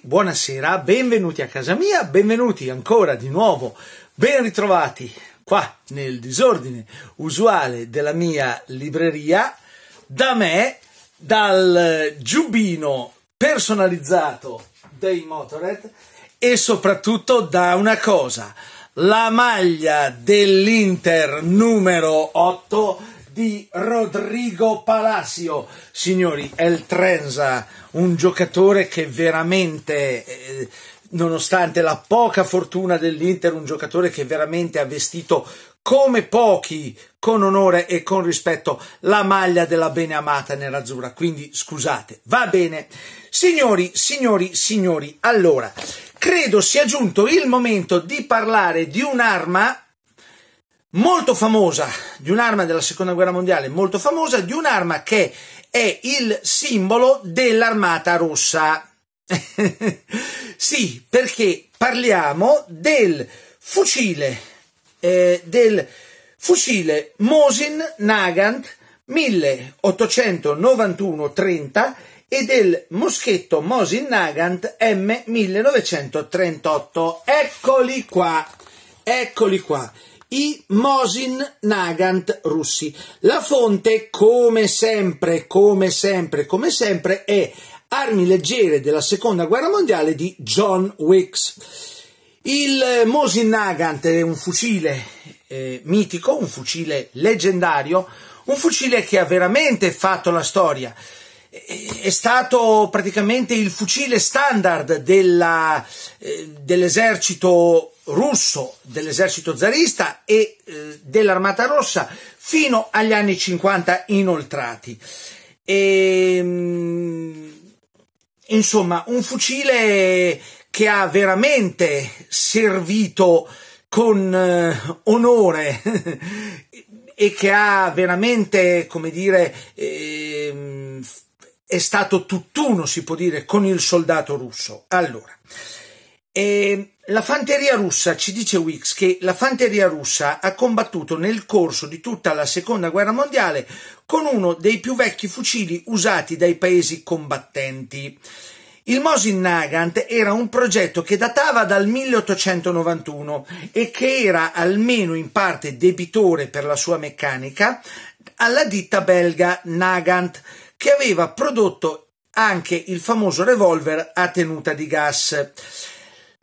Buonasera, benvenuti a casa mia, benvenuti ancora di nuovo, ben ritrovati qua nel disordine usuale della mia libreria, da me, dal giubbino personalizzato dei Motorhead e soprattutto da una cosa, la maglia dell'Inter numero 8 di Rodrigo Palacio. Signori, El Trenza, un giocatore che veramente... Eh, nonostante la poca fortuna dell'Inter, un giocatore che veramente ha vestito come pochi, con onore e con rispetto, la maglia della beneamata nerazzurra. Quindi scusate, va bene. Signori, signori, signori, allora, credo sia giunto il momento di parlare di un'arma molto famosa, di un'arma della seconda guerra mondiale molto famosa, di un'arma che è il simbolo dell'armata russa. sì, perché parliamo del fucile, eh, del fucile Mosin Nagant 1891-30 e del moschetto Mosin Nagant M1938. Eccoli qua, eccoli qua i Mosin Nagant russi. La fonte, come sempre, come sempre, come sempre, è Armi leggere della seconda guerra mondiale di John Wicks. Il Mosin Nagant è un fucile eh, mitico, un fucile leggendario, un fucile che ha veramente fatto la storia è stato praticamente il fucile standard della, eh, dell'esercito russo, dell'esercito zarista e eh, dell'Armata Rossa fino agli anni 50 inoltrati. E, ehm, insomma, un fucile che ha veramente servito con eh, onore e che ha veramente, come dire, ehm, è stato tutt'uno, si può dire, con il soldato russo. Allora, eh, la fanteria russa, ci dice Wicks, che la fanteria russa ha combattuto nel corso di tutta la seconda guerra mondiale con uno dei più vecchi fucili usati dai paesi combattenti. Il Mosin Nagant era un progetto che datava dal 1891 e che era almeno in parte debitore per la sua meccanica alla ditta belga Nagant, che aveva prodotto anche il famoso revolver a tenuta di gas.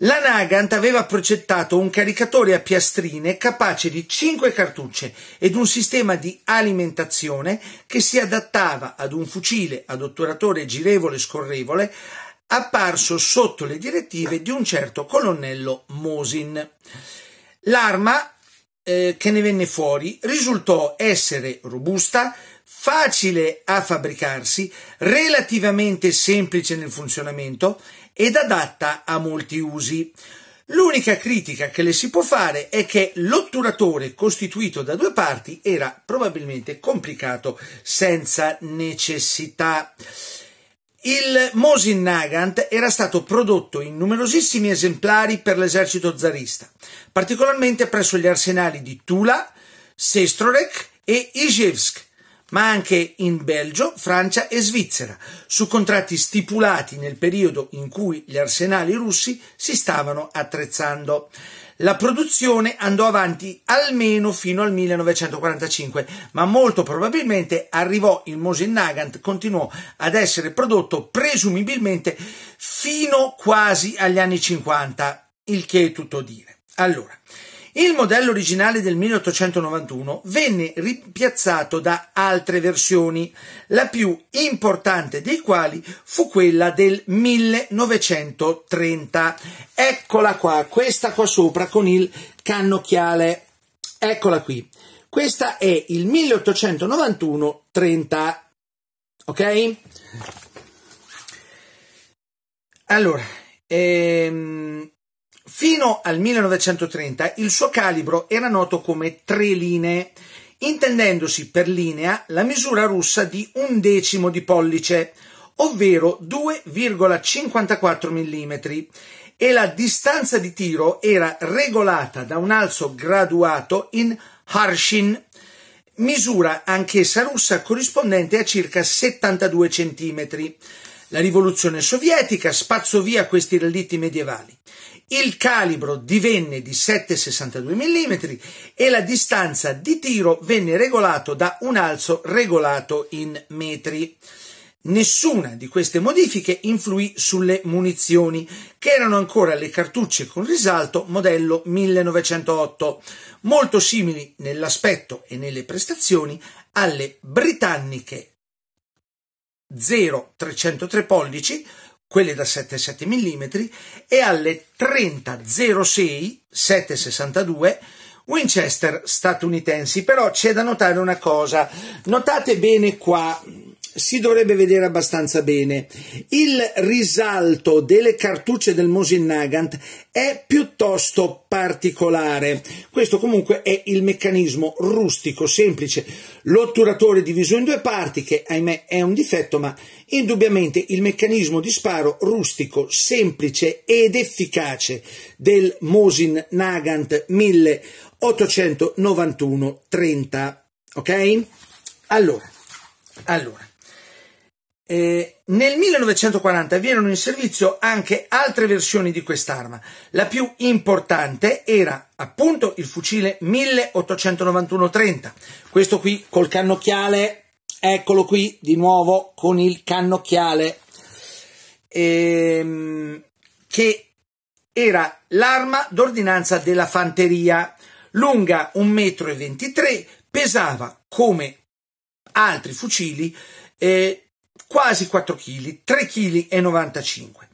La Nagant aveva progettato un caricatore a piastrine capace di 5 cartucce ed un sistema di alimentazione che si adattava ad un fucile ad otturatore girevole e scorrevole apparso sotto le direttive di un certo colonnello Mosin. L'arma eh, che ne venne fuori risultò essere robusta, facile a fabbricarsi, relativamente semplice nel funzionamento ed adatta a molti usi. L'unica critica che le si può fare è che l'otturatore costituito da due parti era probabilmente complicato senza necessità. Il Mosin Nagant era stato prodotto in numerosissimi esemplari per l'esercito zarista, particolarmente presso gli arsenali di Tula, Sestrorek e Izhevsk, ma anche in Belgio, Francia e Svizzera, su contratti stipulati nel periodo in cui gli arsenali russi si stavano attrezzando. La produzione andò avanti almeno fino al 1945, ma molto probabilmente arrivò il Mosin Nagant, continuò ad essere prodotto presumibilmente fino quasi agli anni 50, il che è tutto dire. Allora, il modello originale del 1891 venne rimpiazzato da altre versioni, la più importante dei quali fu quella del 1930. Eccola qua, questa qua sopra con il cannocchiale. Eccola qui. Questa è il 1891 30. Ok? Allora, ehm, Fino al 1930 il suo calibro era noto come tre linee, intendendosi per linea la misura russa di un decimo di pollice, ovvero 2,54 mm, e la distanza di tiro era regolata da un alzo graduato in Harshin, misura anch'essa russa corrispondente a circa 72 cm. La rivoluzione sovietica spazzò via questi relitti medievali il calibro divenne di 7,62 mm e la distanza di tiro venne regolato da un alzo regolato in metri. Nessuna di queste modifiche influì sulle munizioni, che erano ancora le cartucce con risalto modello 1908, molto simili nell'aspetto e nelle prestazioni alle britanniche 0,303 pollici quelle da 7,7 mm e alle 30.06 7,62 Winchester statunitensi. Però c'è da notare una cosa, notate bene qua si dovrebbe vedere abbastanza bene. Il risalto delle cartucce del Mosin Nagant è piuttosto particolare. Questo comunque è il meccanismo rustico, semplice, l'otturatore diviso in due parti che ahimè è un difetto, ma indubbiamente il meccanismo di sparo rustico, semplice ed efficace del Mosin Nagant 1891-30. Ok? Allora, allora eh, nel 1940 vierono in servizio anche altre versioni di quest'arma. La più importante era appunto il fucile 1891-30. Questo qui col cannocchiale, eccolo qui di nuovo con il cannocchiale, ehm, che era l'arma d'ordinanza della fanteria, lunga 1,23 m, pesava come altri fucili. Eh, quasi 4 kg, 3,95 kg.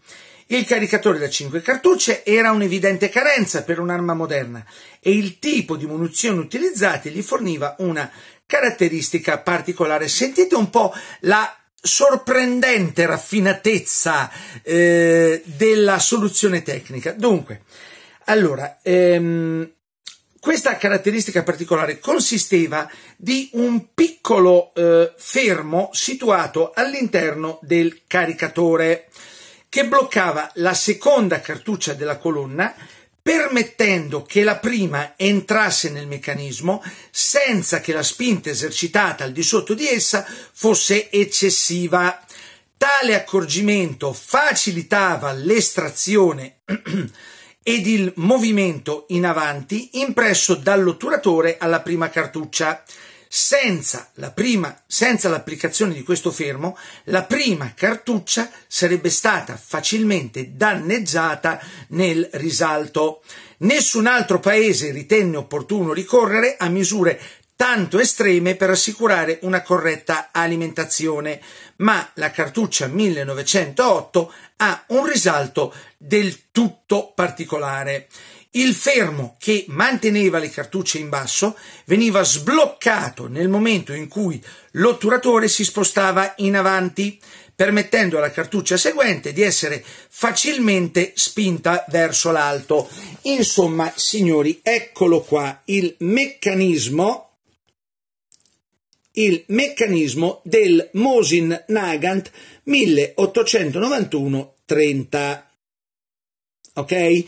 Il caricatore da 5 cartucce era un'evidente carenza per un'arma moderna e il tipo di munizioni utilizzate gli forniva una caratteristica particolare. Sentite un po' la sorprendente raffinatezza eh, della soluzione tecnica. Dunque, allora, ehm, questa caratteristica particolare consisteva di un piccolo eh, fermo situato all'interno del caricatore che bloccava la seconda cartuccia della colonna permettendo che la prima entrasse nel meccanismo senza che la spinta esercitata al di sotto di essa fosse eccessiva. Tale accorgimento facilitava l'estrazione ed il movimento in avanti impresso dall'otturatore alla prima cartuccia. Senza, la prima, senza l'applicazione di questo fermo, la prima cartuccia sarebbe stata facilmente danneggiata nel risalto. Nessun altro paese ritenne opportuno ricorrere a misure tanto estreme per assicurare una corretta alimentazione, ma la cartuccia 1908 ha un risalto del tutto particolare. Il fermo che manteneva le cartucce in basso veniva sbloccato nel momento in cui l'otturatore si spostava in avanti, permettendo alla cartuccia seguente di essere facilmente spinta verso l'alto. Insomma, signori, eccolo qua il meccanismo il meccanismo del Mosin Nagant 1891-30. Ok?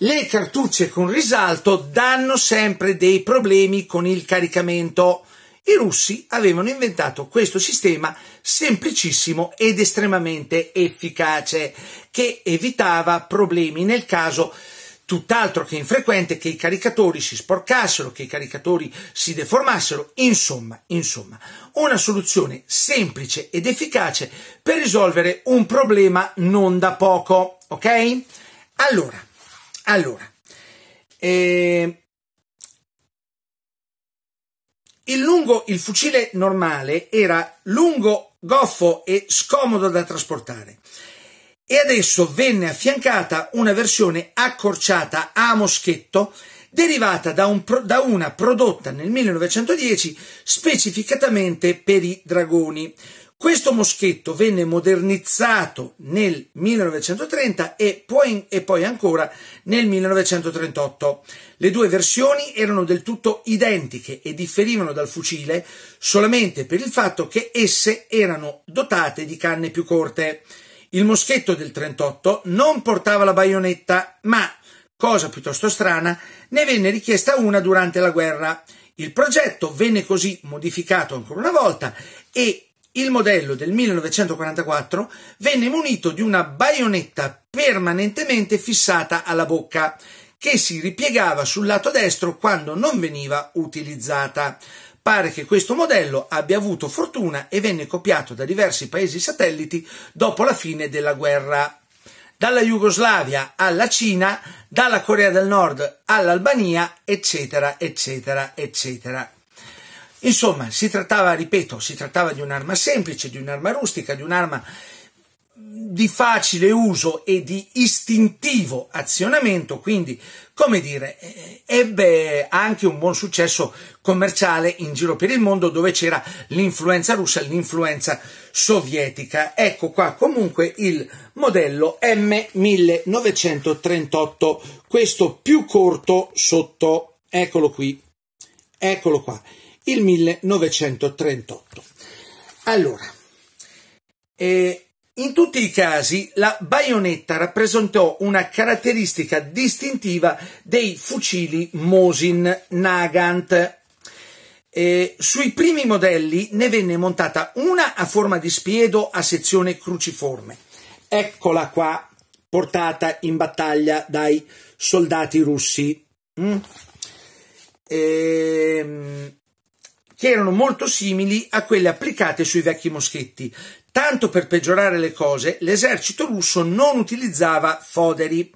Le cartucce con risalto danno sempre dei problemi con il caricamento. I russi avevano inventato questo sistema semplicissimo ed estremamente efficace che evitava problemi nel caso tutt'altro che infrequente che i caricatori si sporcassero, che i caricatori si deformassero, insomma, insomma, una soluzione semplice ed efficace per risolvere un problema non da poco, ok? Allora, allora, eh, il, lungo, il fucile normale era lungo, goffo e scomodo da trasportare e adesso venne affiancata una versione accorciata a moschetto derivata da, un, da, una prodotta nel 1910 specificatamente per i dragoni. Questo moschetto venne modernizzato nel 1930 e poi, e poi ancora nel 1938. Le due versioni erano del tutto identiche e differivano dal fucile solamente per il fatto che esse erano dotate di canne più corte. Il moschetto del 38 non portava la baionetta, ma, cosa piuttosto strana, ne venne richiesta una durante la guerra. Il progetto venne così modificato ancora una volta e il modello del 1944 venne munito di una baionetta permanentemente fissata alla bocca, che si ripiegava sul lato destro quando non veniva utilizzata. Pare che questo modello abbia avuto fortuna e venne copiato da diversi paesi satelliti dopo la fine della guerra. Dalla Jugoslavia alla Cina, dalla Corea del Nord all'Albania, eccetera, eccetera, eccetera. Insomma, si trattava, ripeto, si trattava di un'arma semplice, di un'arma rustica, di un'arma di facile uso e di istintivo azionamento, quindi come dire, eh, ebbe anche un buon successo commerciale in giro per il mondo dove c'era l'influenza russa e l'influenza sovietica. Ecco qua comunque il modello M1938, questo più corto sotto, eccolo qui, eccolo qua, il 1938. Allora, eh, in tutti i casi la baionetta rappresentò una caratteristica distintiva dei fucili Mosin Nagant. Eh, sui primi modelli ne venne montata una a forma di spiedo a sezione cruciforme. Eccola qua, portata in battaglia dai soldati russi. Mm. Eh, che erano molto simili a quelle applicate sui vecchi moschetti. Tanto per peggiorare le cose, l'esercito russo non utilizzava foderi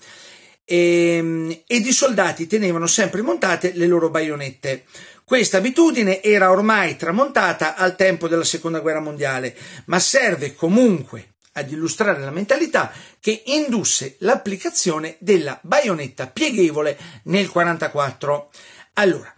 e, ehm, ed i soldati tenevano sempre montate le loro baionette. Questa abitudine era ormai tramontata al tempo della seconda guerra mondiale, ma serve comunque ad illustrare la mentalità che indusse l'applicazione della baionetta pieghevole nel 1944. Allora,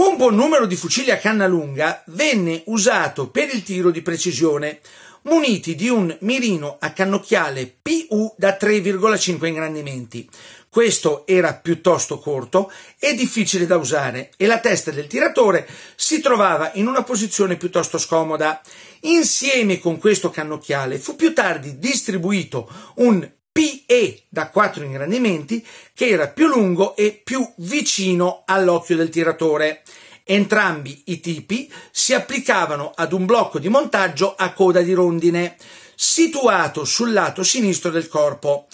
un buon numero di fucili a canna lunga venne usato per il tiro di precisione, muniti di un mirino a cannocchiale PU da 3,5 ingrandimenti. Questo era piuttosto corto e difficile da usare e la testa del tiratore si trovava in una posizione piuttosto scomoda. Insieme con questo cannocchiale fu più tardi distribuito un PE da quattro ingrandimenti che era più lungo e più vicino all'occhio del tiratore. Entrambi i tipi si applicavano ad un blocco di montaggio a coda di rondine situato sul lato sinistro del corpo.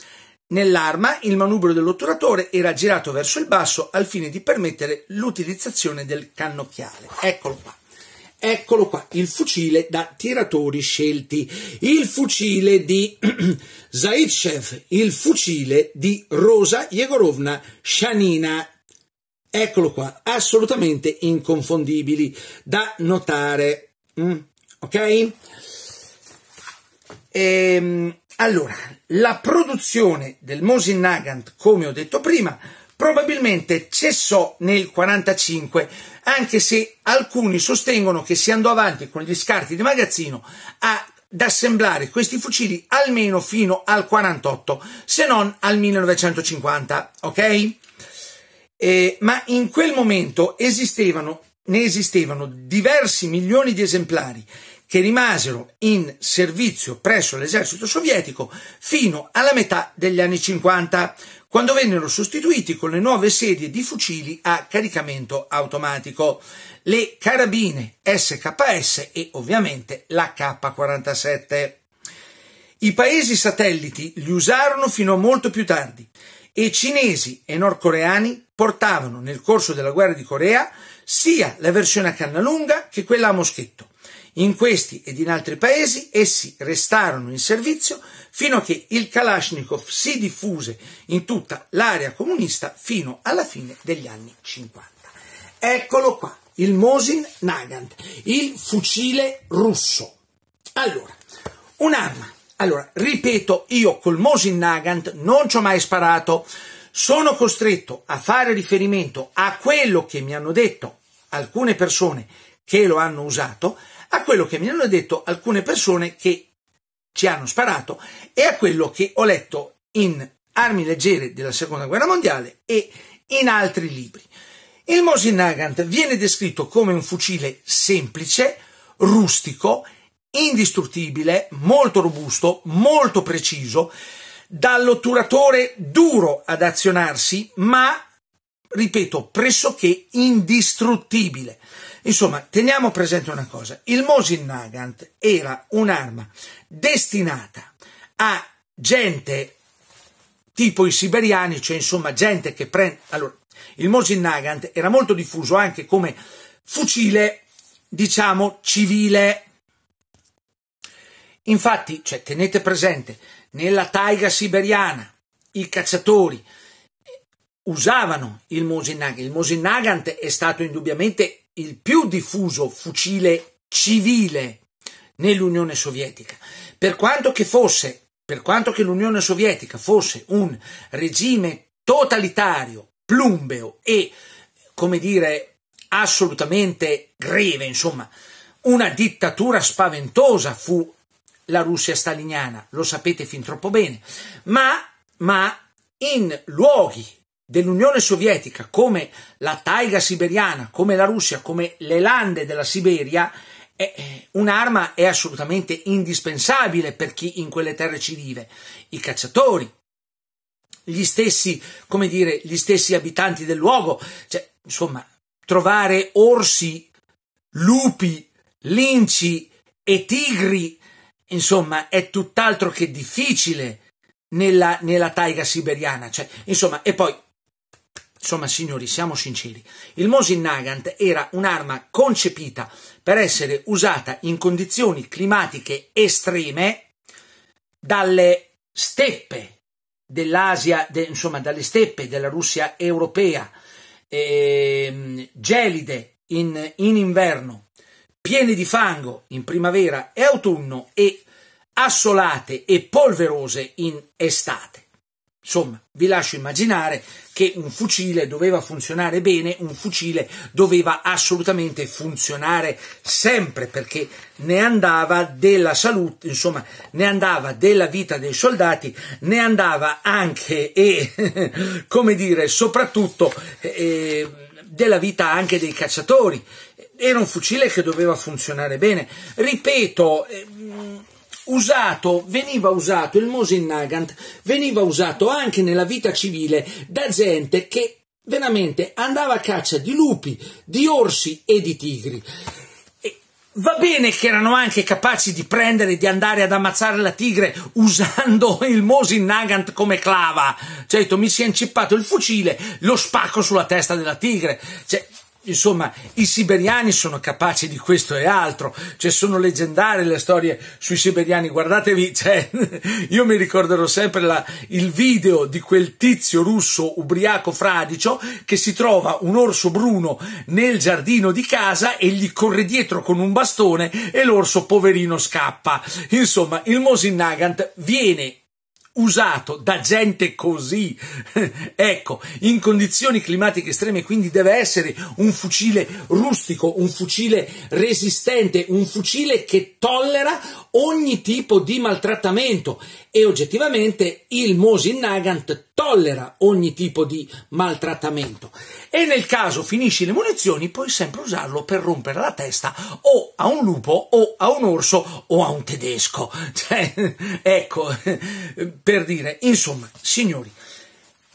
Nell'arma il manubrio dell'otturatore era girato verso il basso al fine di permettere l'utilizzazione del cannocchiale. Eccolo qua. Eccolo qua, il fucile da tiratori scelti, il fucile di Zaitsev, il fucile di Rosa Yegorovna Shanina. Eccolo qua, assolutamente inconfondibili da notare. Mm, ok? Ehm, allora, la produzione del Mosin Nagant, come ho detto prima, probabilmente cessò nel 1945, anche se alcuni sostengono che si andò avanti con gli scarti di magazzino ad assemblare questi fucili almeno fino al 1948, se non al 1950, ok? Eh, ma in quel momento esistevano, ne esistevano diversi milioni di esemplari che rimasero in servizio presso l'esercito sovietico fino alla metà degli anni 50, quando vennero sostituiti con le nuove serie di fucili a caricamento automatico, le carabine SKS e ovviamente la K47. I paesi satelliti li usarono fino a molto più tardi e cinesi e nordcoreani portavano nel corso della guerra di Corea sia la versione a canna lunga che quella a moschetto. In questi ed in altri paesi essi restarono in servizio fino a che il Kalashnikov si diffuse in tutta l'area comunista fino alla fine degli anni 50. Eccolo qua, il Mosin Nagant, il fucile russo. Allora, un'arma. Allora, ripeto, io col Mosin Nagant non ci ho mai sparato. Sono costretto a fare riferimento a quello che mi hanno detto alcune persone che lo hanno usato, a quello che mi hanno detto alcune persone che ci hanno sparato e a quello che ho letto in Armi leggere della Seconda Guerra Mondiale e in altri libri. Il Mosin Nagant viene descritto come un fucile semplice, rustico, indistruttibile, molto robusto, molto preciso, dall'otturatore duro ad azionarsi, ma, ripeto, pressoché indistruttibile. Insomma, teniamo presente una cosa, il Mosin Nagant era un'arma destinata a gente tipo i siberiani, cioè insomma gente che prende... Allora, il Mosin Nagant era molto diffuso anche come fucile, diciamo, civile. Infatti, cioè, tenete presente, nella taiga siberiana i cacciatori usavano il Mosin Nagant. Il Mosin Nagant è stato indubbiamente il più diffuso fucile civile nell'Unione Sovietica, per quanto che fosse, per quanto che l'Unione Sovietica fosse un regime totalitario, plumbeo e, come dire, assolutamente greve, insomma, una dittatura spaventosa fu la Russia staliniana, lo sapete fin troppo bene, ma, ma in luoghi dell'Unione Sovietica come la taiga siberiana, come la Russia, come le lande della Siberia, eh, un'arma è assolutamente indispensabile per chi in quelle terre ci vive. I cacciatori, gli stessi, come dire, gli stessi abitanti del luogo, cioè, insomma, trovare orsi, lupi, linci e tigri, insomma, è tutt'altro che difficile nella, nella taiga siberiana. Cioè, insomma, e poi Insomma, signori, siamo sinceri. Il Mosin Nagant era un'arma concepita per essere usata in condizioni climatiche estreme dalle steppe dell'Asia, de, insomma, dalle steppe della Russia europea, ehm, gelide in, in inverno, piene di fango in primavera e autunno e assolate e polverose in estate. Insomma, vi lascio immaginare che un fucile doveva funzionare bene, un fucile doveva assolutamente funzionare sempre perché ne andava della salute, insomma, ne andava della vita dei soldati, ne andava anche e, come dire, soprattutto eh, eh, della vita anche dei cacciatori. Era un fucile che doveva funzionare bene. Ripeto, eh, usato, veniva usato il Mosin Nagant, veniva usato anche nella vita civile da gente che veramente andava a caccia di lupi, di orsi e di tigri. va bene che erano anche capaci di prendere, di andare ad ammazzare la tigre usando il Mosin Nagant come clava. Certo, mi si è incippato il fucile, lo spacco sulla testa della tigre. Cioè, Insomma, i siberiani sono capaci di questo e altro, cioè sono leggendarie le storie sui siberiani. Guardatevi, cioè, io mi ricorderò sempre la, il video di quel tizio russo ubriaco fradicio che si trova un orso bruno nel giardino di casa e gli corre dietro con un bastone e l'orso poverino scappa. Insomma, il Mosin Nagant viene usato da gente così, ecco, in condizioni climatiche estreme, quindi deve essere un fucile rustico, un fucile resistente, un fucile che tollera ogni tipo di maltrattamento e oggettivamente il Mosin Nagant tollera ogni tipo di maltrattamento e nel caso finisci le munizioni puoi sempre usarlo per rompere la testa o a un lupo o a un orso o a un tedesco. Cioè, ecco, per dire, insomma, signori,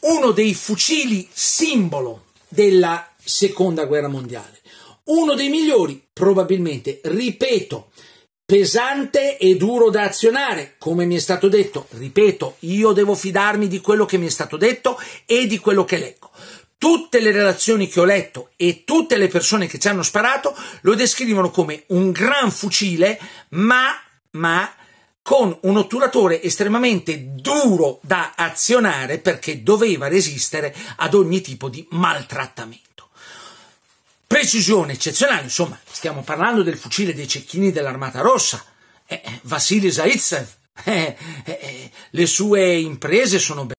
uno dei fucili simbolo della seconda guerra mondiale, uno dei migliori, probabilmente, ripeto, pesante e duro da azionare, come mi è stato detto, ripeto, io devo fidarmi di quello che mi è stato detto e di quello che leggo. Tutte le relazioni che ho letto e tutte le persone che ci hanno sparato lo descrivono come un gran fucile, ma, ma con un otturatore estremamente duro da azionare perché doveva resistere ad ogni tipo di maltrattamento. Precisione eccezionale, insomma, stiamo parlando del fucile dei cecchini dell'Armata Rossa, eh, eh Vasily Zaitsev, eh, eh, eh, le sue imprese sono belle.